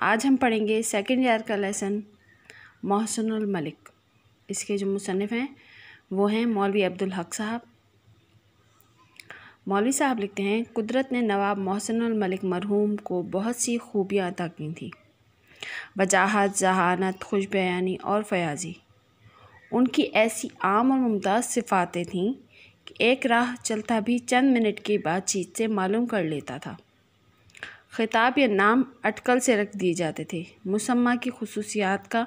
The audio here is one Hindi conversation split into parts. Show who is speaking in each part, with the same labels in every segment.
Speaker 1: आज हम पढ़ेंगे सेकेंड ईयर का लेसन मोहसिनुल मलिक इसके जो मुसनफ़ हैं वो हैं मौलवी अब्दुल हक साहब मौलवी साहब लिखते हैं कुदरत ने नवाब मोहसिनुल मलिक मरहूम को बहुत सी खूबियाँ अदा की थी वजाहत जहानत खुश बयानी और फयाजी उनकी ऐसी आम और मुमताज़ सिफातें थीं कि एक राह चलता भी चंद मिनट की बातचीत से मालूम कर लेता था ख़िताब या नाम अटकल से रख दिए जाते थे मुसम्मा की खसूसियात का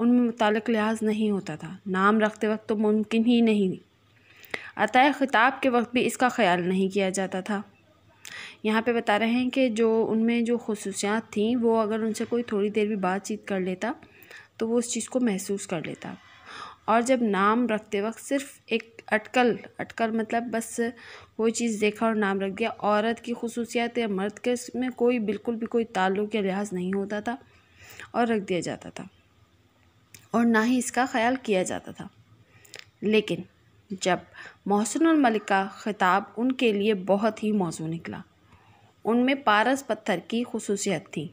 Speaker 1: उनमें मुतल लिहाज नहीं होता था नाम रखते वक्त तो मुमकिन ही नहीं अतः ख़िताब के वक्त भी इसका ख्याल नहीं किया जाता था यहाँ पे बता रहे हैं कि जो उनमें जो खसूसियात थीं वो अगर उनसे कोई थोड़ी देर भी बातचीत कर लेता तो वो उस चीज़ को महसूस कर लेता और जब नाम रखते वक्त सिर्फ एक अटकल अटकल मतलब बस कोई चीज़ देखा और नाम रख दिया औरत की खसूसियात या मर्द के इसमें कोई बिल्कुल भी कोई ताल्लुक़ या लिहाज नहीं होता था और रख दिया जाता था और ना ही इसका ख्याल किया जाता था लेकिन जब मोहसिन और मलिक का ख़िताब उनके लिए बहुत ही मौजू निकला उनमें पारस पत्थर की खसूसियत थी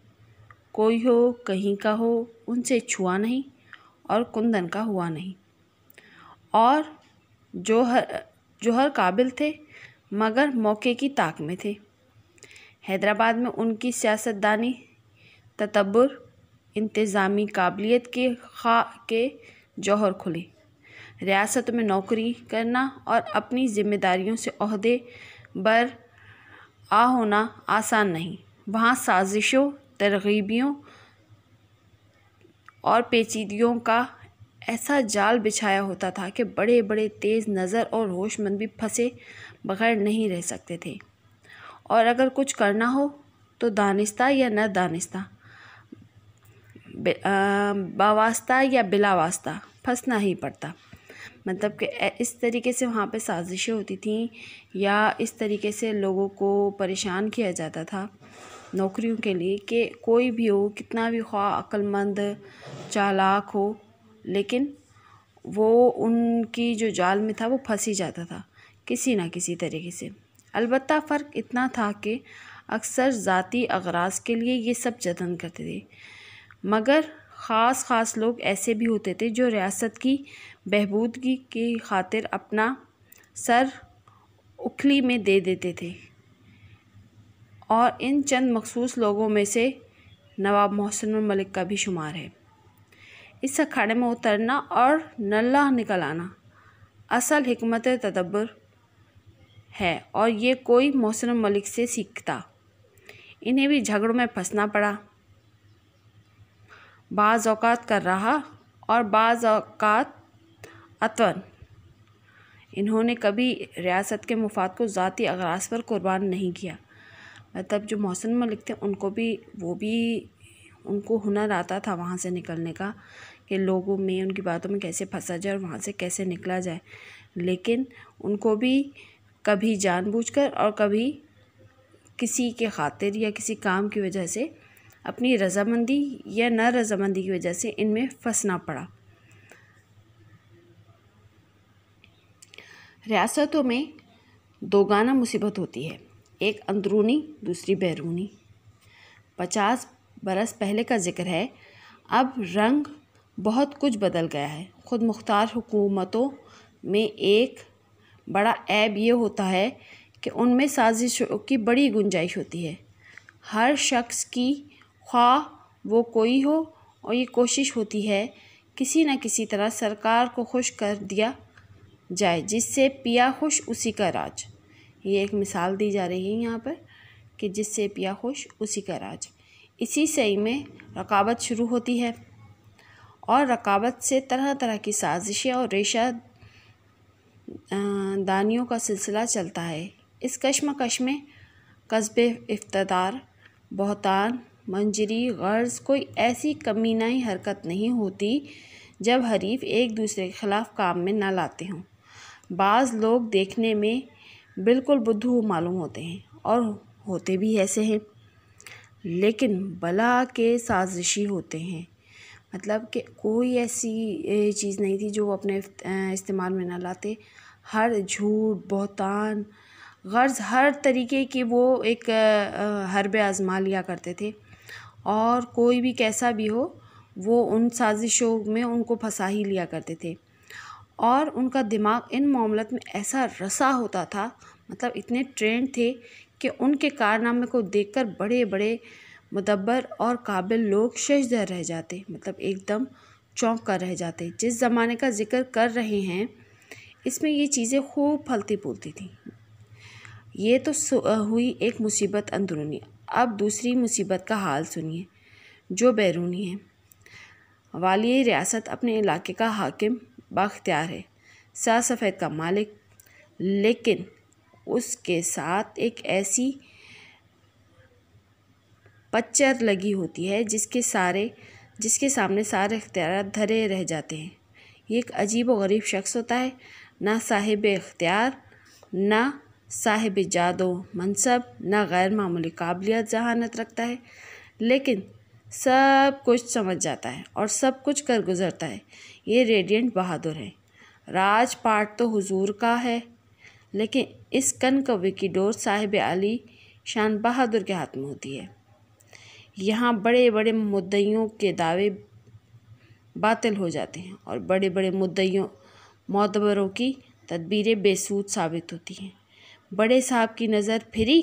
Speaker 1: कोई हो कहीं का हो उनसे छुआ नहीं और कुंदन का हुआ नहीं और जोहर जोहर काबिल थे मगर मौके की ताक में थे हैदराबाद में उनकी सियासतदानी ततबर इंतज़ामी काबिलियत के खा के जौहर खुले रियासत में नौकरी करना और अपनी जिम्मेदारियों से अहदे बर आ होना आसान नहीं वहाँ साजिशों तरगीबियों और पेचीदगियों का ऐसा जाल बिछाया होता था कि बड़े बड़े तेज़ नज़र और होशमंद भी फंसे बगैर नहीं रह सकते थे और अगर कुछ करना हो तो दानिस्ता या न दानिस्ता बावास्ता या बिलावास्ता फंसना ही पड़ता मतलब कि इस तरीके से वहाँ पे साजिशें होती थीं या इस तरीके से लोगों को परेशान किया जाता था नौकरियों के लिए कि कोई भी हो कितना भी ख्वा अक्लमंद चालाक हो लेकिन वो उनकी जो जाल में था वो फंस ही जाता था किसी ना किसी तरीके से अलबत्त फ़र्क इतना था कि अक्सर ज़ाती अगराज के लिए ये सब जतन करते थे मगर ख़ास ख़ास लोग ऐसे भी होते थे जो रियासत की बहबूदगी की खातिर अपना सर उखली में दे देते थे और इन चंद मखसूस लोगों में से नवाब मोहसिन मलिक का भी शुमार है इस अखाड़े में उतरना और नल्ला निकल आना असल हमत तदब्बर है और ये कोई मोहसिन मलिक से सीखता इन्हें भी झगड़ों में फंसना पड़ा बाज़ अवकात कर रहा और बाज़ अवकात अतवन इन्होंने कभी रियासत के मुफाद को ज़ाती अगराज़ पर कुर्बान नहीं किया मतलब जो मोहसिन मलिक थे उनको भी वो भी उनको हुनर आता था वहाँ से निकलने का कि लोगों में उनकी बातों में कैसे फंसा जाए और वहाँ से कैसे निकला जाए लेकिन उनको भी कभी जानबूझकर और कभी किसी के खातिर या किसी काम की वजह से अपनी रजामंदी या न रजामंदी की वजह से इनमें फंसना पड़ा रियासतों में दोगाना मुसीबत होती है एक अंदरूनी दूसरी बैरूनी पचास बरस पहले का ज़िक्र है अब रंग बहुत कुछ बदल गया है ख़ुद मुख्तार हुकूमतों में एक बड़ा ऐब ये होता है कि उनमें साजिशों की बड़ी गुंजाइश होती है हर शख्स की ख्वा वो कोई हो और ये कोशिश होती है किसी न किसी तरह सरकार को खुश कर दिया जाए जिससे पिया खुश उसी का राज ये एक मिसाल दी जा रही है यहाँ पर कि जिससे पिया खुश उसी का राज इसी सही में रकावत शुरू होती है और रकावत से तरह तरह की साजिशें और रेशा दानियों का सिलसिला चलता है इस कश्मकश में कस्बे इफ्तदार बहतान मंजरी गर्ज कोई ऐसी कमीनाई हरकत नहीं होती जब हरीफ एक दूसरे के ख़िलाफ़ काम में ना लाते हों बाज़ लोग देखने में बिल्कुल बुद्धू मालूम होते हैं और होते भी ऐसे हैं लेकिन बला के साज़िशी होते हैं मतलब कि कोई ऐसी चीज़ नहीं थी जो वो अपने इस्तेमाल में ना लाते हर झूठ बहतान गर्ज़ हर तरीके की वो एक हरब आज़मा लिया करते थे और कोई भी कैसा भी हो वो उन साजिशों में उनको फंसा ही लिया करते थे और उनका दिमाग इन मामलत में ऐसा रसा होता था मतलब इतने ट्रेंड थे कि उनके कारनामे को देखकर बड़े बड़े मुदब्बर और काबिल लोग शशधर रह जाते मतलब एकदम चौंक कर रह जाते जिस ज़माने का जिक्र कर रहे हैं इसमें ये चीज़ें खूब फलती फूलती थी ये तो हुई एक मुसीबत अंदरूनी अब दूसरी मुसीबत का हाल सुनिए जो बैरूनी है वाली रियासत अपने इलाके का हाकिम बाख्तियार है सफ़ेद का मालिक लेकिन उसके साथ एक ऐसी पच्चर लगी होती है जिसके सारे जिसके सामने सारे अख्तियार धरे रह जाते हैं ये एक अजीब व गरीब शख्स होता है ना साहिब अख्तियार ना साहिब जादो मनसब ना गैर मामूली काबिलियत जहानत रखता है लेकिन सब कुछ समझ जाता है और सब कुछ कर गुज़रता है ये रेडियंट बहादुर है राजपाट तो हुजूर का है लेकिन इस कन कवि की डोर साहिब अली शान बहादुर के हाथ में होती है यहाँ बड़े बड़े मुद्दियों के दावे बातिल हो जाते हैं और बड़े बड़े मुद्दियों मतबरों की तदबीरें बेसूद साबित होती हैं बड़े साहब की नज़र फिरी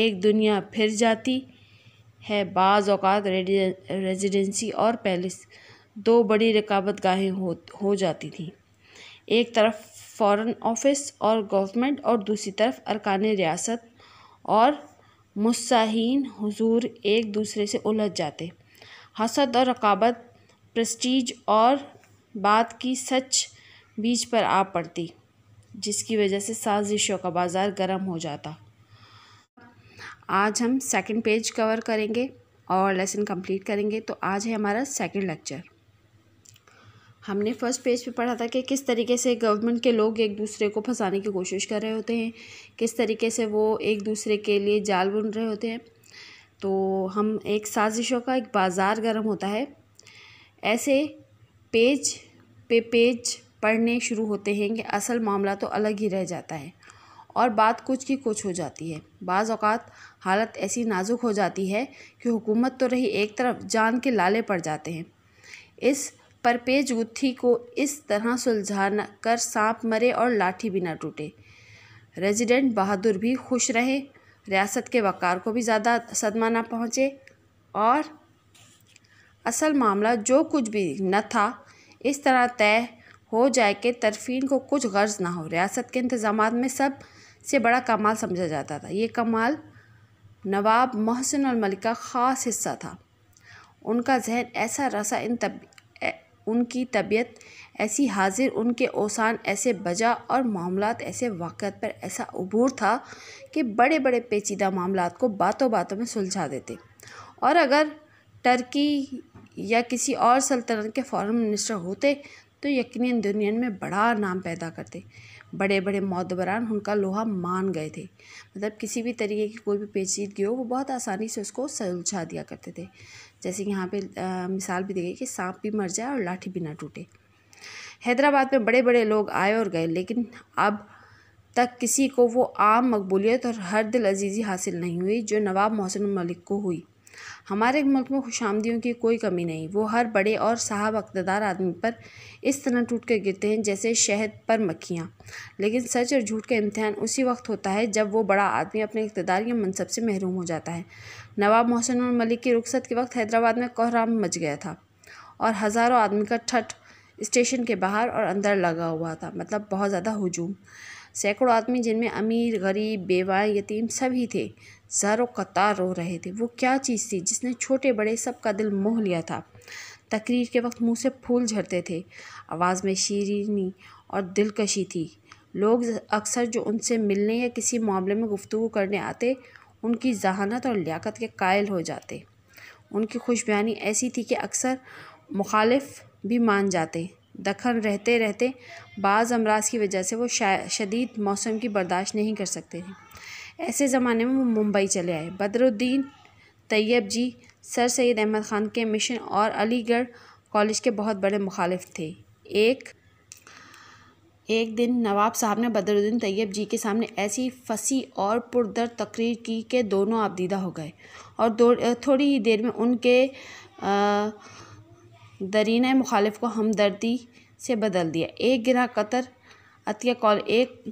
Speaker 1: एक दुनिया फिर जाती है बाज़ अवत रेजिडेंसी और पैलेस दो बड़ी रकाबत गाहें हो हो जाती थीं एक तरफ फ़ॉरेन ऑफिस और गवर्नमेंट और दूसरी तरफ अरकान रियासत और मुस्साहीन हुजूर एक दूसरे से उलझ जाते हसद और रकाबत प्रस्टीज और बात की सच बीच पर आ पड़ती जिसकी वजह से साजिशों का बाज़ार गर्म हो जाता आज हम सेकंड पेज कवर करेंगे और लेसन कंप्लीट करेंगे तो आज है हमारा सेकंड लेक्चर हमने फर्स्ट पेज पे पढ़ा था कि किस तरीके से गवर्नमेंट के लोग एक दूसरे को फंसाने की कोशिश कर रहे होते हैं किस तरीके से वो एक दूसरे के लिए जाल बुन रहे होते हैं तो हम एक साजिशों का एक बाज़ार गर्म होता है ऐसे पेज पे पेज पढ़ने शुरू होते हैं कि असल मामला तो अलग ही रह जाता है और बात कुछ की कुछ हो जाती है बाज़ अवत हालत ऐसी नाजुक हो जाती है कि हुकूमत तो रही एक तरफ जान के लाले पड़ जाते हैं इस पर पेज गुत्थी को इस तरह सुलझा कर सांप मरे और लाठी भी ना टूटे रेजिडेंट बहादुर भी खुश रहे रियासत के वक़ार को भी ज़्यादा सदमा ना पहुँचे और असल मामला जो कुछ भी न था इस तरह तय हो जाए कि तरफीन को कुछ गर्ज ना हो रियासत के इंतज़ाम में सब से बड़ा कमाल समझा जाता था ये कमाल नवाब महसिन और मलिक का ख़ास हिस्सा था उनका जहन ऐसा रसा इन तब उनकी तबीयत ऐसी हाजिर उनके औसान ऐसे बजा और मामला ऐसे वाक़ पर ऐसा अबूर था कि बड़े बड़े पेचीदा मामला को बातों बातों में सुलझा देते और अगर टर्की या किसी और सल्तनत के फॉरेन मिनिस्टर होते तो यकीन दुनिया में बड़ा नाम पैदा करते बड़े बड़े मौदबरान उनका लोहा मान गए थे मतलब किसी भी तरीके की कोई भी पेचीदगी हो वो बहुत आसानी से उसको सुलझा दिया करते थे जैसे कि यहाँ पे आ, मिसाल भी दी गई कि सांप भी मर जाए और लाठी भी ना टूटे हैदराबाद में बड़े बड़े लोग आए और गए लेकिन अब तक किसी को वो आम मकबूलियत और हर दिल अजीज़ी हासिल नहीं हुई जो नवाब मोहसिन मलिक को हुई हमारे मुल्क में खुश आमदियों की कोई कमी नहीं वो हर बड़े और साहब अकतदार आदमी पर इस तरह टूट कर गिरते हैं जैसे शहद पर मक्खियाँ लेकिन सच और झूठ का इम्तहान उसी वक्त होता है जब वो बड़ा आदमी अपने इकतदार या मनसब से महरूम हो जाता है नवाब मोहसिन मलिक की रुखसत के वक्त हैदराबाद में कोहराम मच गया था और हज़ारों आदमी का ठट स्टेशन के बाहर और अंदर लगा हुआ था मतलब बहुत ज़्यादा हजूम सैकड़ों आदमी जिनमें अमीर गरीब बेवा यतीम सभी थे ज़ारो कतार रो रहे थे वो क्या चीज़ थी जिसने छोटे बड़े सबका दिल मोह लिया था तकरीर के वक्त मुंह से फूल झड़ते थे आवाज़ में शीरीनी और दिलकशी थी लोग अक्सर जो उनसे मिलने या किसी मामले में गुफ्तु करने आते उनकी जहानत और लियाकत के कायल हो जाते उनकी खुशबानी ऐसी थी कि अक्सर मुखालिफ भी मान जाते दखन रहते रहते बाज़ अमराज की वजह से वो शदीद मौसम की बर्दाश्त नहीं कर सकते थे ऐसे ज़माने में वो मुंबई चले आए बदरुद्दीन तैयब जी सर सैद अहमद ख़ान के मिशन और अलीगढ़ कॉलेज के बहुत बड़े मुखालिफ थे एक एक दिन नवाब साहब ने बदरुद्दीन तैयब जी के सामने ऐसी फसी और पुरदर तकरीर की कि दोनों आपदीदा हो गए और थोड़ी ही देर में उनके आ, दरीन मुखालिफ को हमदर्दी से बदल दिया एक गिरा कतर अतिया कॉल एक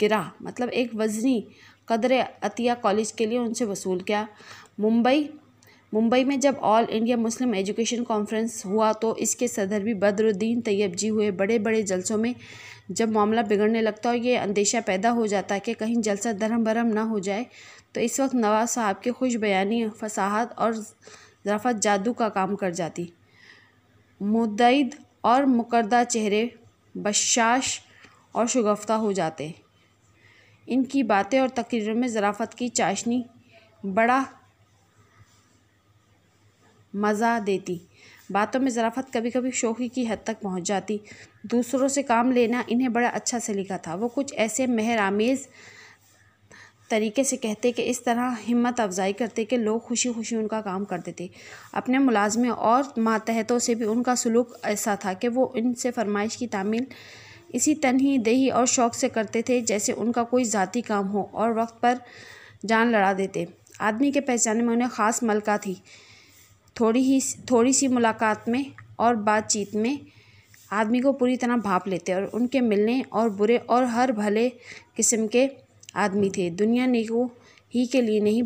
Speaker 1: गिरा मतलब एक वजनी कदर अतिया कॉलेज के लिए उनसे वसूल किया मुंबई मुंबई में जब all India Muslim education conference हुआ तो इसके सदर भी बदरुद्दीन तैयब जी हुए बड़े बड़े जलसों में जब मामला बिगड़ने लगता और ये अंदेशा पैदा हो जाता है कि कहीं जलसा धर्म भरम ना हो जाए तो इस वक्त नवाज साहब के खुश बयानी फसाहत और ज़राफत जादू का काम कर जाती मुद्दईद और मुकर्दा चेहरे बशाश और शगफ्ता हो जाते इनकी बातें और तकरीरों में ज़राफ़त की चाशनी बड़ा मज़ा देती बातों में ज़राफ़त कभी कभी शोखी की हद तक पहुंच जाती दूसरों से काम लेना इन्हें बड़ा अच्छा से लिखा था वो कुछ ऐसे महरामेज़ तरीके से कहते कि इस तरह हिम्मत अफजाई करते कि लोग खुशी खुशी उनका काम करते थे अपने मुलाजमें और मातहतों से भी उनका सलूक ऐसा था कि वो इनसे फरमाइश की तामील इसी तनही दही और शौक़ से करते थे जैसे उनका कोई ज़ाती काम हो और वक्त पर जान लड़ा देते आदमी के पहचाने में उन्हें ख़ास मलका थी थोड़ी ही थोड़ी सी मुलाकात में और बातचीत में आदमी को पूरी तरह भाप लेते और उनके मिलने और बुरे और हर भले किस्म के आदमी थे दुनिया को ही के लिए नहीं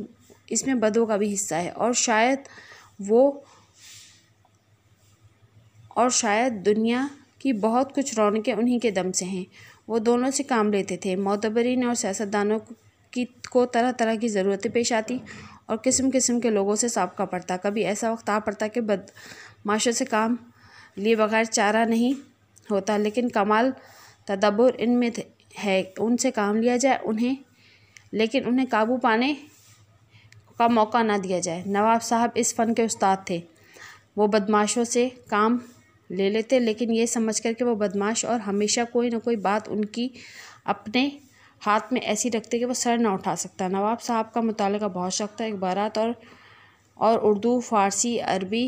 Speaker 1: इसमें बदों का भी हिस्सा है और शायद वो और शायद दुनिया की बहुत कुछ रौनकें उन्हीं के दम से हैं वो दोनों से काम लेते थे मोतबरीन और सियासतदानों की को तरह तरह की ज़रूरतें पेश आती और किस्म किस्म के लोगों से सबका पड़ता कभी ऐसा वक्त आ पड़ता कि बदमाशों से काम लिए बगैर चारा नहीं होता लेकिन कमाल तदब्बर इनमें थे है उनसे काम लिया जाए उन्हें लेकिन उन्हें काबू पाने का मौका ना दिया जाए नवाब साहब इस फ़न के उस्ताद थे वो बदमाशों से काम ले लेते लेकिन ये समझ कर के वो बदमाश और हमेशा कोई ना कोई बात उनकी अपने हाथ में ऐसी रखते कि वो सर ना उठा सकता नवाब साहब का मुताल बहुत शौक था अखबार और और उर्दू फ़ारसी अरबी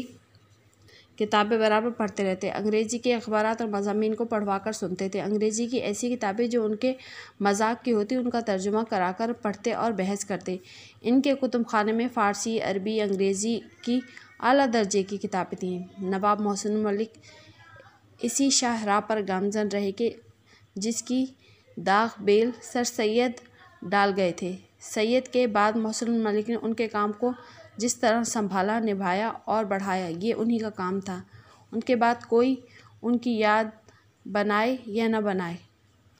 Speaker 1: किताबें बराबर पढ़ते रहते अंग्रेज़ी के अखबार और मजामी को पढ़वा कर सुनते थे अंग्रेज़ी की ऐसी किताबें जो उनके मजाक की होती उनका तर्जुमा करा कर पढ़ते और बहस करते इनके कुतुब खाने में फ़ारसी अरबी अंग्रेज़ी की अली दर्जे की किताबें थीं नवाब मोहसिन मलिक इसी शाहराह पर गामजन रहे के जिसकी दाग बेल सर सैद डाल गए थे सैद के बाद मोहसिन मलिक ने उनके काम को जिस तरह संभाला निभाया और बढ़ाया ये उन्हीं का काम था उनके बाद कोई उनकी याद बनाए या ना बनाए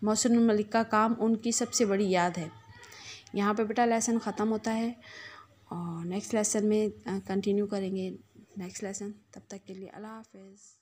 Speaker 1: मोहसिन मलिक का काम उनकी सबसे बड़ी याद है यहाँ पे बेटा लेसन ख़त्म होता है और नेक्स्ट लेसन में कंटिन्यू करेंगे नेक्स्ट लेसन तब तक के लिए अल्लाह हाफिज़